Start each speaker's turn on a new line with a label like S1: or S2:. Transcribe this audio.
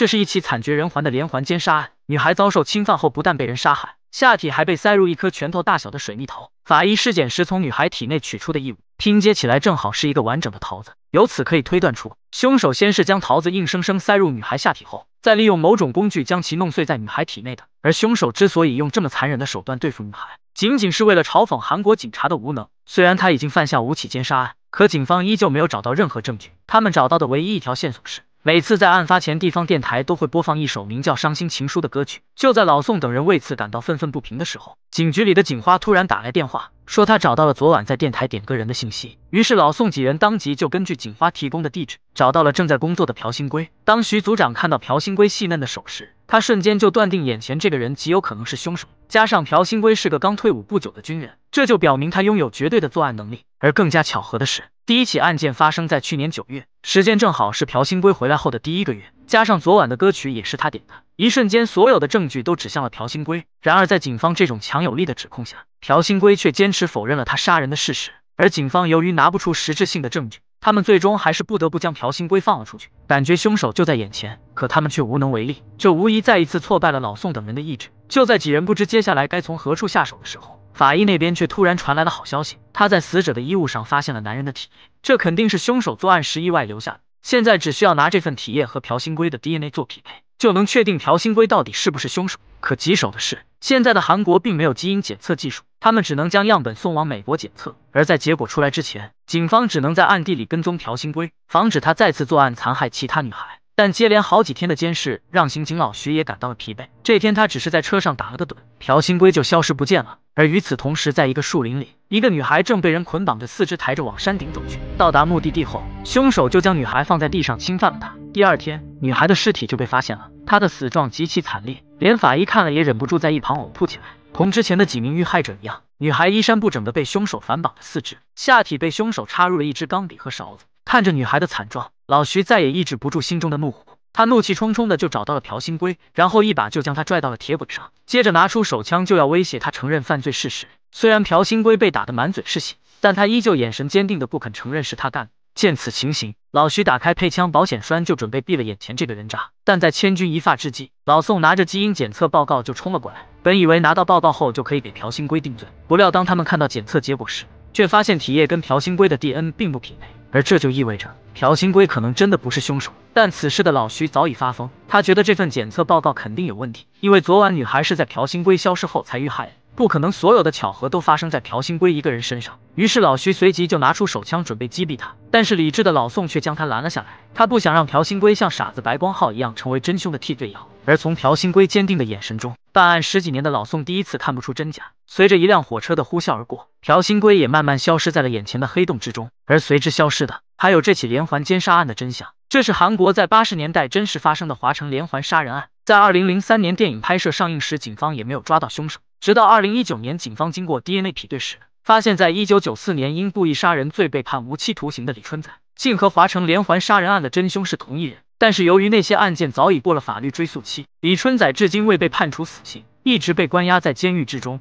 S1: 这是一起惨绝人寰的连环奸杀案，女孩遭受侵犯后，不但被人杀害，下体还被塞入一颗拳头大小的水蜜桃。法医尸检时从女孩体内取出的异物，拼接起来正好是一个完整的桃子。由此可以推断出，凶手先是将桃子硬生生塞入女孩下体后，再利用某种工具将其弄碎在女孩体内的。而凶手之所以用这么残忍的手段对付女孩，仅仅是为了嘲讽韩国警察的无能。虽然他已经犯下五起奸杀案，可警方依旧没有找到任何证据。他们找到的唯一一条线索是。每次在案发前，地方电台都会播放一首名叫《伤心情书》的歌曲。就在老宋等人为此感到愤愤不平的时候，警局里的警花突然打来电话。说他找到了昨晚在电台点歌人的信息，于是老宋几人当即就根据警花提供的地址，找到了正在工作的朴新圭。当徐组长看到朴新圭细嫩的手时，他瞬间就断定眼前这个人极有可能是凶手。加上朴新圭是个刚退伍不久的军人，这就表明他拥有绝对的作案能力。而更加巧合的是，第一起案件发生在去年九月，时间正好是朴新圭回来后的第一个月。加上昨晚的歌曲也是他点的，一瞬间所有的证据都指向了朴新圭。然而在警方这种强有力的指控下，朴新圭却坚持否认了他杀人的事实。而警方由于拿不出实质性的证据，他们最终还是不得不将朴新圭放了出去。感觉凶手就在眼前，可他们却无能为力，这无疑再一次挫败了老宋等人的意志。就在几人不知接下来该从何处下手的时候，法医那边却突然传来了好消息，他在死者的衣物上发现了男人的体液，这肯定是凶手作案时意外留下的。现在只需要拿这份体液和朴新圭的 DNA 做匹配，就能确定朴新圭到底是不是凶手。可棘手的是，现在的韩国并没有基因检测技术，他们只能将样本送往美国检测。而在结果出来之前，警方只能在暗地里跟踪朴新圭，防止他再次作案残害其他女孩。但接连好几天的监视让刑警老徐也感到了疲惫。这天他只是在车上打了个盹，朴新圭就消失不见了。而与此同时，在一个树林里，一个女孩正被人捆绑着四肢抬着往山顶走去。到达目的地后，凶手就将女孩放在地上侵犯了她。第二天，女孩的尸体就被发现了，她的死状极其惨烈，连法医看了也忍不住在一旁呕吐起来。同之前的几名遇害者一样，女孩衣衫不整的被凶手反绑着四肢，下体被凶手插入了一支钢笔和勺子。看着女孩的惨状，老徐再也抑制不住心中的怒火，他怒气冲冲的就找到了朴新圭，然后一把就将他拽到了铁轨上，接着拿出手枪就要威胁他承认犯罪事实。虽然朴新圭被打得满嘴是血，但他依旧眼神坚定的不肯承认是他干的。见此情形，老徐打开配枪保险栓就准备毙了眼前这个人渣，但在千钧一发之际，老宋拿着基因检测报告就冲了过来。本以为拿到报告后就可以给朴新圭定罪，不料当他们看到检测结果时，却发现体液跟朴新圭的 DNA 并不匹配。而这就意味着朴新圭可能真的不是凶手，但此事的老徐早已发疯，他觉得这份检测报告肯定有问题，因为昨晚女孩是在朴新圭消失后才遇害。不可能，所有的巧合都发生在朴新圭一个人身上。于是老徐随即就拿出手枪准备击毙他，但是理智的老宋却将他拦了下来。他不想让朴新圭像傻子白光浩一样成为真凶的替罪羊。而从朴新圭坚定的眼神中，办案十几年的老宋第一次看不出真假。随着一辆火车的呼啸而过，朴新圭也慢慢消失在了眼前的黑洞之中。而随之消失的，还有这起连环奸杀案的真相。这是韩国在八十年代真实发生的华城连环杀人案，在二零零三年电影拍摄上映时，警方也没有抓到凶手。直到二零一九年，警方经过 DNA 比对时，发现，在一九九四年因故意杀人罪被判无期徒刑的李春仔，竟和华城连环杀人案的真凶是同一人。但是由于那些案件早已过了法律追诉期，李春仔至今未被判处死刑，一直被关押在监狱之中。